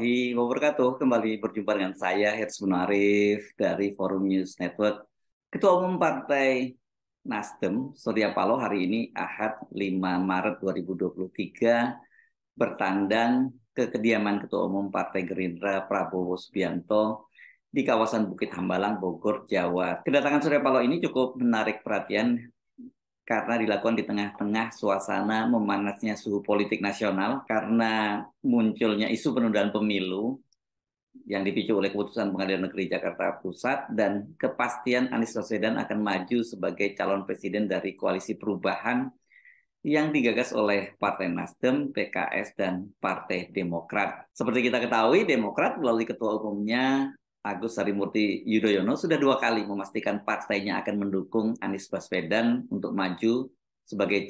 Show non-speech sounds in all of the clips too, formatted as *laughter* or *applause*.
warahmatullahi wabarakatuh. Kembali berjumpa dengan saya, Hersmun Munarif dari Forum News Network. Ketua Umum Partai Nasdem, Surya Paloh hari ini Ahad 5 Maret 2023 bertandang ke kediaman Ketua Umum Partai Gerindra Prabowo Subianto di kawasan Bukit Hambalang, Bogor, Jawa. Kedatangan Surya Paloh ini cukup menarik perhatian karena dilakukan di tengah-tengah suasana memanasnya suhu politik nasional karena munculnya isu penundaan pemilu yang dipicu oleh keputusan Pengadilan Negeri Jakarta Pusat dan kepastian Anies Baswedan akan maju sebagai calon presiden dari koalisi perubahan yang digagas oleh Partai Nasdem, PKS, dan Partai Demokrat. Seperti kita ketahui, Demokrat melalui ketua umumnya Agus Harimurti Yudhoyono sudah dua kali memastikan partainya akan mendukung Anies Baswedan untuk maju sebagai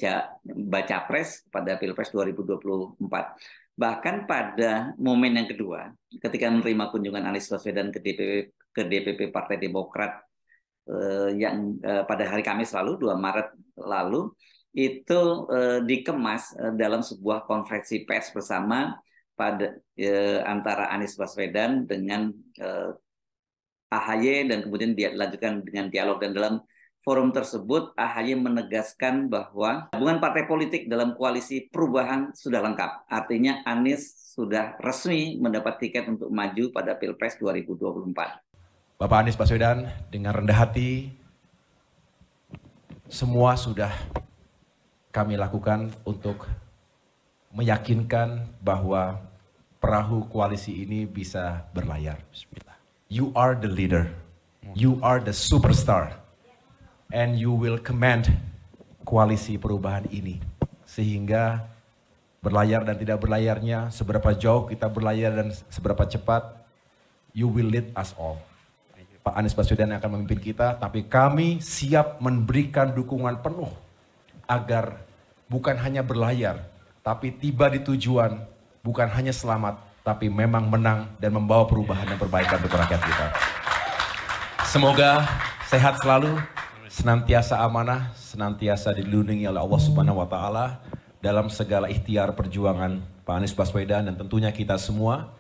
baca pres pada Pilpres 2024. Bahkan pada momen yang kedua, ketika menerima kunjungan Anies Baswedan ke DPP, ke DPP Partai Demokrat eh, yang eh, pada hari Kamis lalu, 2 Maret lalu, itu eh, dikemas eh, dalam sebuah konferensi pers bersama pada e, antara Anies Baswedan dengan e, AHY dan kemudian dilanjutkan dengan dialog dan dalam forum tersebut AHY menegaskan bahwa hubungan partai politik dalam koalisi perubahan sudah lengkap. Artinya Anies sudah resmi mendapat tiket untuk maju pada Pilpres 2024. Bapak Anies Baswedan dengan rendah hati semua sudah kami lakukan untuk meyakinkan bahwa perahu koalisi ini bisa berlayar. You are the leader. You are the superstar. And you will command koalisi perubahan ini. Sehingga berlayar dan tidak berlayarnya, seberapa jauh kita berlayar dan seberapa cepat, you will lead us all. Pak Anies Baswedan akan memimpin kita, tapi kami siap memberikan dukungan penuh agar bukan hanya berlayar, tapi tiba di tujuan bukan hanya selamat, tapi memang menang dan membawa perubahan dan perbaikan untuk rakyat kita. Semoga sehat selalu, senantiasa amanah, senantiasa dilindungi oleh Allah Subhanahu wa taala dalam segala ikhtiar perjuangan Pak Anies Baswedan dan tentunya kita semua.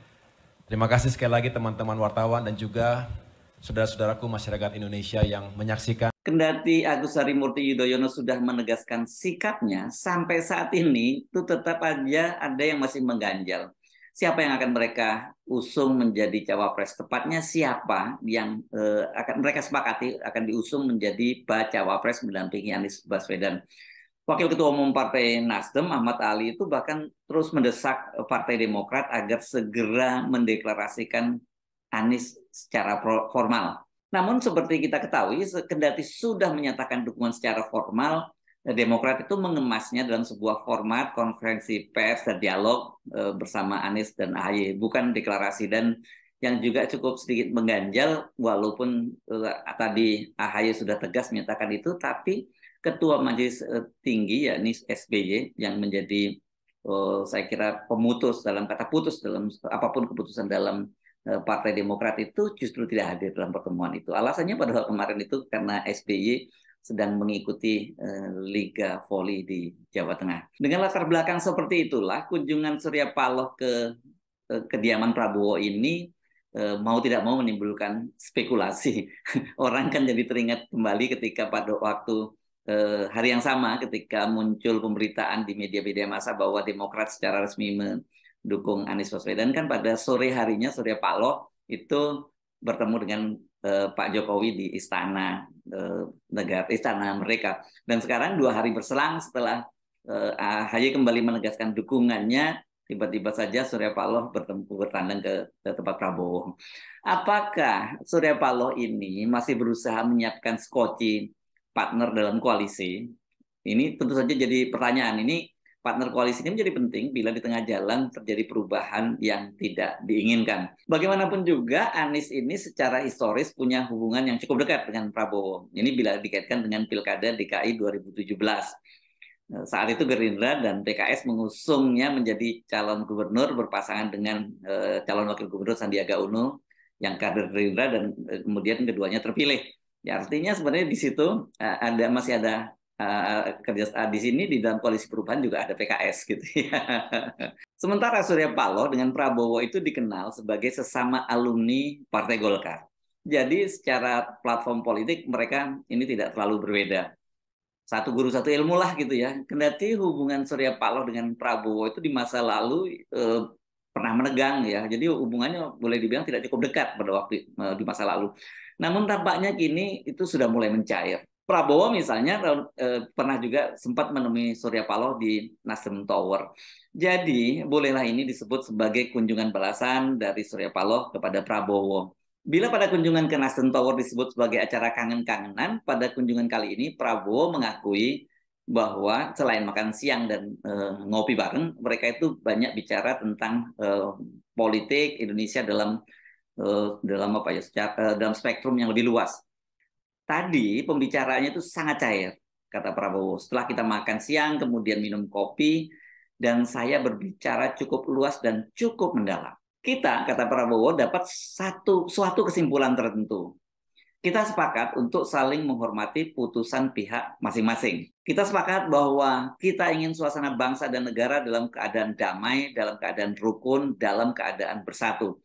Terima kasih sekali lagi teman-teman wartawan dan juga saudara-saudaraku masyarakat Indonesia yang menyaksikan Kendati Agus Harimurti Yudhoyono sudah menegaskan sikapnya, sampai saat ini itu tetap aja ada yang masih mengganjal. Siapa yang akan mereka usung menjadi cawapres? Tepatnya siapa yang eh, akan mereka sepakati akan diusung menjadi cawapres mendampingi Anies Baswedan? Wakil Ketua Umum Partai Nasdem Ahmad Ali itu bahkan terus mendesak Partai Demokrat agar segera mendeklarasikan Anies secara formal namun seperti kita ketahui, kendati sudah menyatakan dukungan secara formal, eh, Demokrat itu mengemasnya dalam sebuah format konferensi pers dan dialog eh, bersama Anies dan AHY, bukan deklarasi dan yang juga cukup sedikit mengganjal walaupun eh, tadi AHY sudah tegas menyatakan itu, tapi Ketua Majelis Tinggi yakni SBY yang menjadi saya kira pemutus dalam kata putus dalam apapun keputusan dalam Eh, Partai Demokrat itu justru tidak hadir dalam pertemuan itu. Alasannya padahal kemarin itu karena SBY sedang mengikuti eh, Liga Voli di Jawa Tengah. Dengan latar belakang seperti itulah kunjungan Surya Paloh ke eh, kediaman Prabowo ini mau tidak mau menimbulkan spekulasi. *laughs* Orang kan jadi teringat kembali ketika pada waktu hari yang sama ketika muncul pemberitaan di media-media massa bahwa Demokrat secara resmi dukung Anies Baswedan kan pada sore harinya Surya Paloh itu bertemu dengan uh, Pak Jokowi di istana uh, negara istana mereka dan sekarang dua hari berselang setelah uh, eh, AHY kembali menegaskan dukungannya tiba-tiba saja Surya Paloh bertemu bertandang ke, ke tempat Prabowo. Apakah Surya Paloh ini masih berusaha menyiapkan skoci partner dalam koalisi? Ini tentu saja jadi pertanyaan. Ini partner koalisi ini menjadi penting bila di tengah jalan terjadi perubahan yang tidak diinginkan. Bagaimanapun juga Anies ini secara historis punya hubungan yang cukup dekat dengan Prabowo. Ini bila dikaitkan dengan Pilkada DKI 2017. Eh, saat itu Gerindra dan PKS mengusungnya menjadi calon gubernur berpasangan dengan eh, calon wakil gubernur Sandiaga Uno yang kader Gerindra dan eh, kemudian keduanya terpilih. Ya, artinya sebenarnya di situ ada masih ada Eh, kerja di sini di dalam koalisi perubahan juga ada PKS gitu ya. *laughs* Sementara Surya Paloh dengan Prabowo itu dikenal sebagai sesama alumni Partai Golkar. Jadi secara platform politik mereka ini tidak terlalu berbeda. Satu guru satu ilmu lah gitu ya. Kendati hubungan Surya Paloh dengan Prabowo itu di masa lalu eh, pernah menegang ya. Jadi hubungannya boleh dibilang tidak cukup dekat pada waktu eh, di masa lalu. Namun tampaknya kini itu sudah mulai mencair Prabowo misalnya eh, eh, pernah juga sempat menemui Surya Paloh di Nasdem Tower. Jadi bolehlah ini disebut sebagai kunjungan balasan dari Surya Paloh kepada Prabowo. Bila pada kunjungan ke Nasdem Tower disebut sebagai acara kangen-kangenan, pada kunjungan kali ini Prabowo mengakui bahwa selain makan siang dan eh, ngopi bareng, mereka itu banyak bicara tentang eh, politik Indonesia dalam eh, dalam apa ya secara, eh, dalam spektrum yang lebih luas tadi pembicaranya itu sangat cair, kata Prabowo. Setelah kita makan siang, kemudian minum kopi, dan saya berbicara cukup luas dan cukup mendalam. Kita, kata Prabowo, dapat satu suatu kesimpulan tertentu. Kita sepakat untuk saling menghormati putusan pihak masing-masing. Kita sepakat bahwa kita ingin suasana bangsa dan negara dalam keadaan damai, dalam keadaan rukun, dalam keadaan bersatu.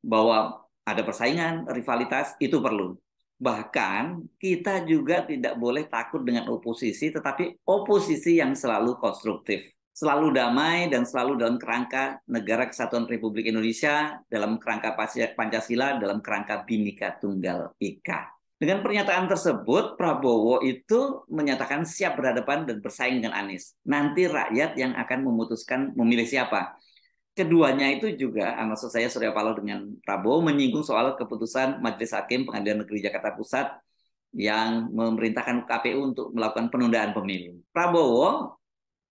Bahwa ada persaingan, rivalitas itu perlu. Bahkan kita juga tidak boleh takut dengan oposisi, tetapi oposisi yang selalu konstruktif, selalu damai dan selalu dalam kerangka Negara Kesatuan Republik Indonesia, dalam kerangka Pancasila, dalam kerangka Bhinneka Tunggal Ika. Dengan pernyataan tersebut, Prabowo itu menyatakan siap berhadapan dan bersaing dengan Anies. Nanti rakyat yang akan memutuskan memilih siapa keduanya itu juga ah, maksud saya Surya Paloh dengan Prabowo menyinggung soal keputusan Majelis Hakim Pengadilan Negeri Jakarta Pusat yang memerintahkan KPU untuk melakukan penundaan pemilu. Prabowo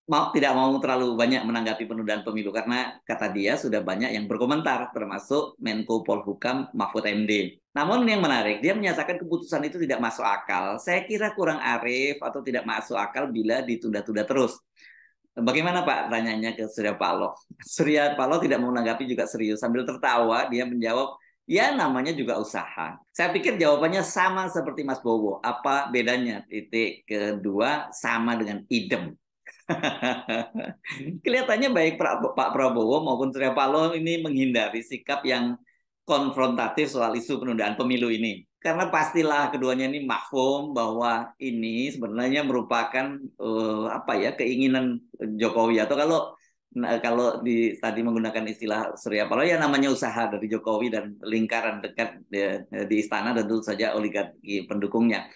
mau tidak mau terlalu banyak menanggapi penundaan pemilu karena kata dia sudah banyak yang berkomentar termasuk Menko Polhukam Mahfud MD. Namun yang menarik dia menyatakan keputusan itu tidak masuk akal. Saya kira kurang arif atau tidak masuk akal bila ditunda-tunda terus. Bagaimana Pak tanyanya ke Surya Paloh? Surya Paloh tidak mau menanggapi juga serius. Sambil tertawa, dia menjawab, ya namanya juga usaha. Saya pikir jawabannya sama seperti Mas Bowo. Apa bedanya? Titik kedua, sama dengan idem. *laughs* Kelihatannya baik Pak Prabowo maupun Surya Paloh ini menghindari sikap yang konfrontatif soal isu penundaan pemilu ini karena pastilah keduanya ini maklum bahwa ini sebenarnya merupakan uh, apa ya keinginan Jokowi atau kalau nah, kalau di tadi menggunakan istilah Surya Paloh ya namanya usaha dari Jokowi dan lingkaran dekat ya, di istana dan tentu saja oligarki pendukungnya.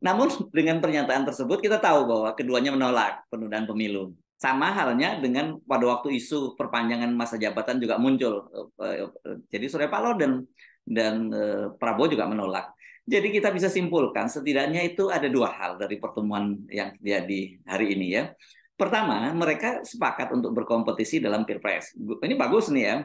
Namun dengan pernyataan tersebut kita tahu bahwa keduanya menolak penundaan pemilu. Sama halnya dengan pada waktu isu perpanjangan masa jabatan juga muncul. Eh, jadi Surya Paloh dan dan eh, Prabowo juga menolak. Jadi kita bisa simpulkan setidaknya itu ada dua hal dari pertemuan yang terjadi hari ini ya. Pertama, mereka sepakat untuk berkompetisi dalam Pilpres. Ini bagus nih ya.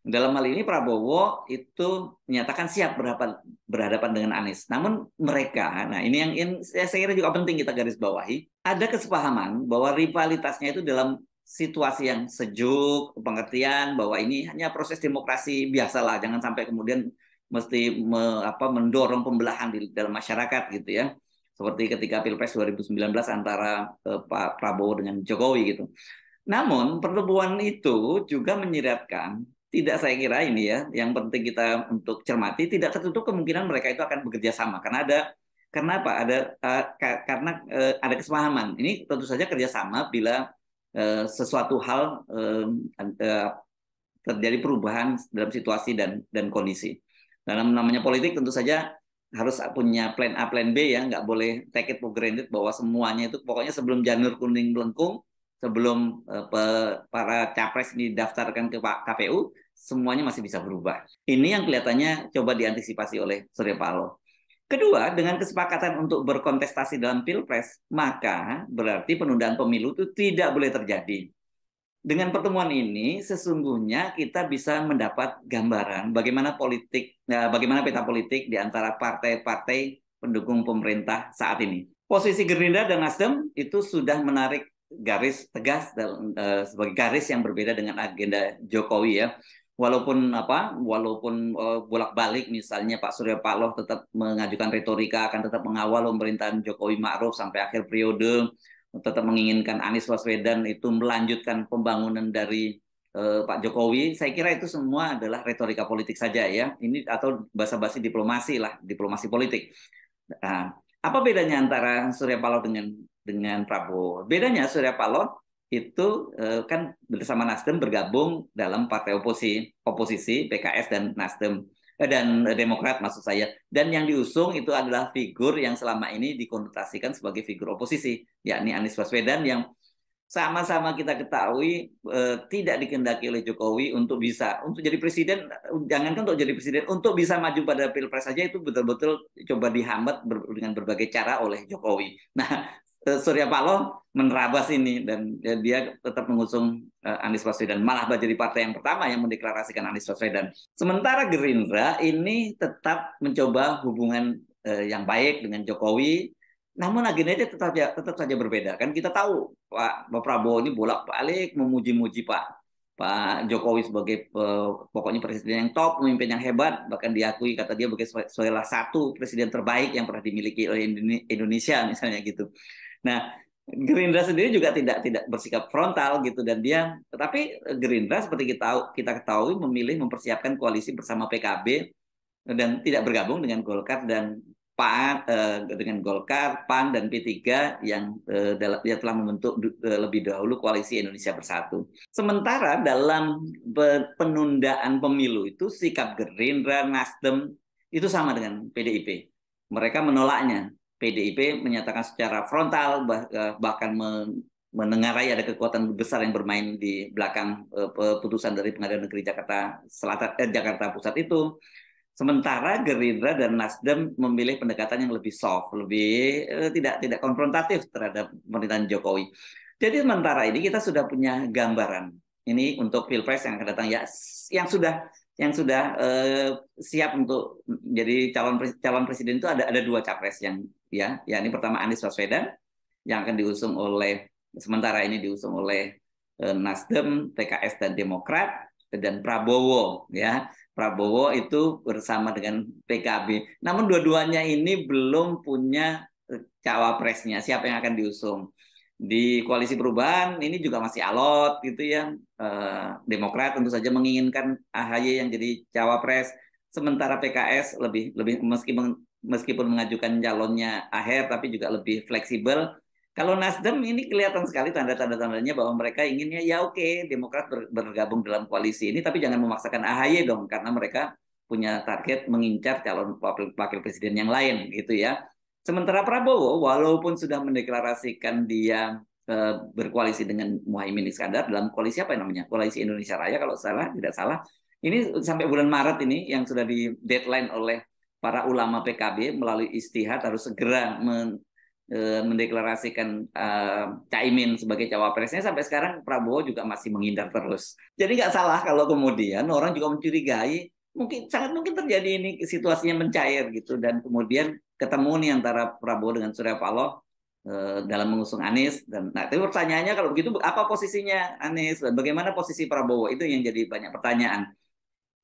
Dalam hal ini Prabowo itu menyatakan siap berhadapan, berhadapan dengan Anies. Namun mereka, nah ini yang in, saya kira juga penting kita garis bawahi, ada kesepahaman bahwa rivalitasnya itu dalam situasi yang sejuk, pengertian bahwa ini hanya proses demokrasi biasalah, jangan sampai kemudian mesti me, apa, mendorong pembelahan di dalam masyarakat gitu ya. Seperti ketika Pilpres 2019 antara eh, Pak Prabowo dengan Jokowi gitu. Namun pertemuan itu juga menyiratkan tidak saya kira ini ya yang penting kita untuk cermati tidak tertutup kemungkinan mereka itu akan bekerja sama karena ada karena ada uh, karena uh, ada kesepahaman ini tentu saja kerjasama bila Eh, sesuatu hal eh, eh, terjadi perubahan dalam situasi dan dan kondisi. Dalam namanya politik tentu saja harus punya plan A, plan B ya, nggak boleh take it for granted bahwa semuanya itu pokoknya sebelum janur kuning melengkung, sebelum para capres ini daftarkan ke KPU, semuanya masih bisa berubah. Ini yang kelihatannya coba diantisipasi oleh Surya Paloh. Kedua, dengan kesepakatan untuk berkontestasi dalam pilpres, maka berarti penundaan pemilu itu tidak boleh terjadi. Dengan pertemuan ini, sesungguhnya kita bisa mendapat gambaran bagaimana politik, eh, bagaimana peta politik di antara partai-partai pendukung pemerintah saat ini. Posisi Gerindra dan Nasdem itu sudah menarik garis tegas dan, uh, sebagai garis yang berbeda dengan agenda Jokowi ya walaupun apa walaupun uh, bolak-balik misalnya Pak Surya Paloh tetap mengajukan retorika akan tetap mengawal pemerintahan Jokowi Ma'ruf sampai akhir periode tetap menginginkan Anies Baswedan itu melanjutkan pembangunan dari uh, Pak Jokowi saya kira itu semua adalah retorika politik saja ya ini atau basa-basi diplomasi lah diplomasi politik nah, apa bedanya antara Surya Paloh dengan dengan Prabowo bedanya Surya Paloh itu eh, kan bersama Nasdem bergabung dalam partai oposisi, oposisi PKS dan Nasdem eh, dan eh, Demokrat maksud saya. Dan yang diusung itu adalah figur yang selama ini dikonotasikan sebagai figur oposisi, yakni Anies Baswedan yang sama-sama kita ketahui eh, tidak dikendaki oleh Jokowi untuk bisa untuk jadi presiden jangankan untuk jadi presiden untuk bisa maju pada pilpres saja itu betul-betul coba dihambat ber, dengan berbagai cara oleh Jokowi. Nah Eh, Surya Paloh menerabas ini dan ya, dia tetap mengusung eh, Anies Baswedan malah menjadi partai yang pertama yang mendeklarasikan Anies Baswedan. Sementara Gerindra ini tetap mencoba hubungan eh, yang baik dengan Jokowi, namun agendanya tetap tetap saja berbeda. Kan kita tahu Pak, Pak Prabowo ini bolak-balik memuji-muji Pak Pak Jokowi sebagai pokoknya presiden yang top, pemimpin yang hebat, bahkan diakui kata dia sebagai salah satu presiden terbaik yang pernah dimiliki oleh Indonesia misalnya gitu. Nah, Gerindra sendiri juga tidak tidak bersikap frontal gitu dan dia tetapi Gerindra seperti kita tahu kita ketahui memilih mempersiapkan koalisi bersama PKB dan tidak bergabung dengan Golkar dan PAN eh, dengan Golkar, PAN dan P3 yang eh, telah membentuk eh, lebih dahulu koalisi Indonesia Bersatu. Sementara dalam penundaan pemilu itu sikap Gerindra, Nasdem itu sama dengan PDIP. Mereka menolaknya PDIP menyatakan secara frontal bah, eh, bahkan menengarai ada kekuatan besar yang bermain di belakang eh, putusan dari Pengadilan Negeri Jakarta Selatan eh, Jakarta Pusat itu. Sementara Gerindra dan Nasdem memilih pendekatan yang lebih soft, lebih uh, tidak tidak konfrontatif terhadap pemerintahan Jokowi. Jadi sementara ini kita sudah punya gambaran ini untuk pilpres yang akan datang ya yang sudah yang sudah uh, siap untuk jadi calon calon presiden itu ada ada dua capres yang Ya, ya ini pertama Anies Baswedan yang akan diusung oleh sementara ini diusung oleh eh, Nasdem, PKS dan Demokrat dan Prabowo ya Prabowo itu bersama dengan PKB. Namun dua-duanya ini belum punya eh, cawapresnya siapa yang akan diusung di koalisi perubahan ini juga masih alot gitu ya eh, Demokrat tentu saja menginginkan AHY yang jadi cawapres sementara PKS lebih lebih meski meskipun mengajukan calonnya akhir tapi juga lebih fleksibel. Kalau Nasdem ini kelihatan sekali tanda-tanda-tandanya bahwa mereka inginnya ya oke Demokrat bergabung dalam koalisi ini tapi jangan memaksakan AHY dong karena mereka punya target mengincar calon wakil, presiden yang lain gitu ya. Sementara Prabowo walaupun sudah mendeklarasikan dia eh, berkoalisi dengan Muhaimin Iskandar dalam koalisi apa namanya? Koalisi Indonesia Raya kalau salah tidak salah. Ini sampai bulan Maret ini yang sudah di deadline oleh para ulama PKB melalui istihad harus segera men, e, mendeklarasikan e, Caimin sebagai cawapresnya sampai sekarang Prabowo juga masih menghindar terus. Jadi nggak salah kalau kemudian orang juga mencurigai mungkin sangat mungkin terjadi ini situasinya mencair gitu dan kemudian ketemu nih antara Prabowo dengan Surya Paloh e, dalam mengusung Anies dan nah tapi pertanyaannya kalau begitu apa posisinya Anies dan bagaimana posisi Prabowo itu yang jadi banyak pertanyaan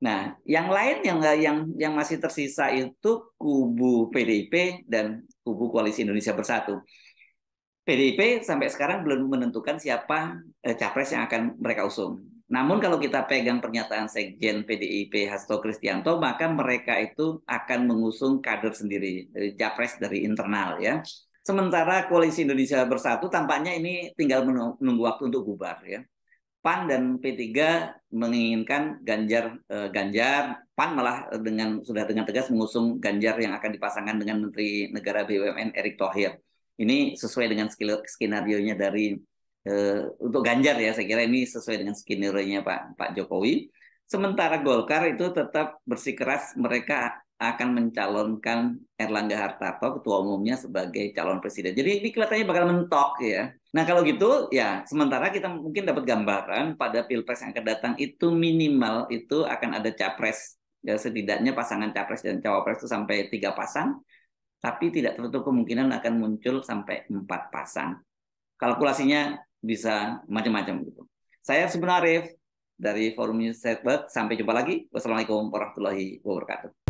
Nah, yang lain yang yang yang masih tersisa itu kubu PDIP dan kubu Koalisi Indonesia Bersatu. PDIP sampai sekarang belum menentukan siapa eh, capres yang akan mereka usung. Namun kalau kita pegang pernyataan Sekjen PDIP Hasto Kristianto, maka mereka itu akan mengusung kader sendiri, eh, capres dari internal ya. Sementara Koalisi Indonesia Bersatu tampaknya ini tinggal menunggu waktu untuk bubar ya. PAN dan P3 menginginkan Ganjar eh, Ganjar PAN malah dengan sudah dengan tegas mengusung Ganjar yang akan dipasangkan dengan Menteri Negara BUMN Erick Thohir. Ini sesuai dengan skenario-nya dari eh, untuk Ganjar ya saya kira ini sesuai dengan skenario-nya Pak Pak Jokowi. Sementara Golkar itu tetap bersikeras mereka akan mencalonkan Erlangga Hartarto ketua umumnya sebagai calon presiden. Jadi ini kelihatannya bakal mentok ya. Nah kalau gitu ya sementara kita mungkin dapat gambaran pada pilpres yang akan datang itu minimal itu akan ada capres ya setidaknya pasangan capres dan cawapres itu sampai tiga pasang, tapi tidak tertutup kemungkinan akan muncul sampai empat pasang. Kalkulasinya bisa macam-macam gitu. Saya sebenarnya Arif dari Forum News Network. Sampai jumpa lagi. Wassalamualaikum warahmatullahi wabarakatuh.